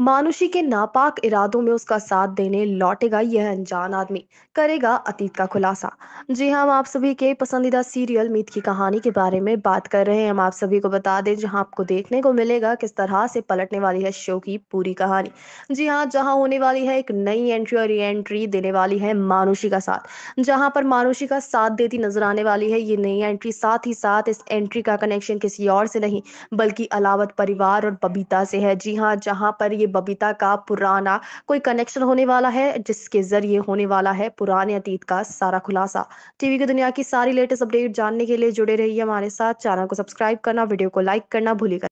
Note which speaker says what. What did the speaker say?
Speaker 1: मानुषी के नापाक इरादों में उसका साथ देने लौटेगा यह अनजान आदमी करेगा अतीत का खुलासा जी हाँ हम आप सभी के पसंदीदा सीरियल मीत की कहानी के बारे में बात कर रहे हैं हम आप सभी को बता दें जहां आपको देखने को मिलेगा किस तरह से पलटने वाली है शो की पूरी कहानी जी हाँ जहाँ होने वाली है एक नई एंट्री और एंट्री देने वाली है मानुषी का साथ जहाँ पर मानुषी का साथ देती नजर आने वाली है ये नई एंट्री साथ ही साथ इस एंट्री का कनेक्शन किसी और से नहीं बल्कि अलावत परिवार और बबीता से है जी हाँ जहाँ पर ये बबीता का पुराना कोई कनेक्शन होने वाला है जिसके जरिए होने वाला है पुराने अतीत का सारा खुलासा टीवी की दुनिया की सारी लेटेस्ट अपडेट जानने के लिए जुड़े रहिए हमारे साथ चैनल को सब्सक्राइब करना वीडियो को लाइक करना भूलिएगा